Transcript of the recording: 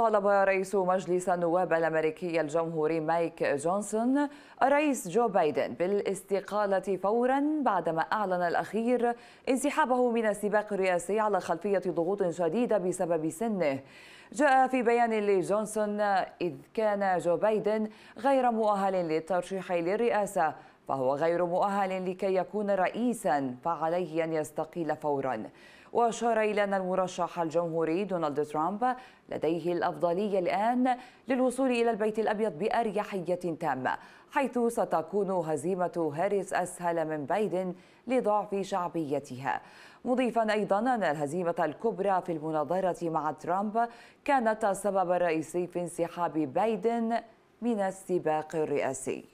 طالب رئيس مجلس النواب الأمريكي الجمهوري مايك جونسون الرئيس جو بايدن بالاستقالة فورا بعدما أعلن الأخير انسحابه من السباق الرئاسي على خلفية ضغوط شديدة بسبب سنه جاء في بيان لجونسون إذ كان جو بايدن غير مؤهل للترشيح للرئاسة فهو غير مؤهل لكي يكون رئيسا فعليه أن يستقيل فورا وأشار إلى أن المرشح الجمهوري دونالد ترامب لديه الأفضلية الآن للوصول إلى البيت الأبيض بأريحية تامة حيث ستكون هزيمة هاريس أسهل من بايدن لضعف شعبيتها مضيفا أيضا أن الهزيمة الكبرى في المناظرة مع ترامب كانت السبب الرئيسي في انسحاب بايدن من السباق الرئاسي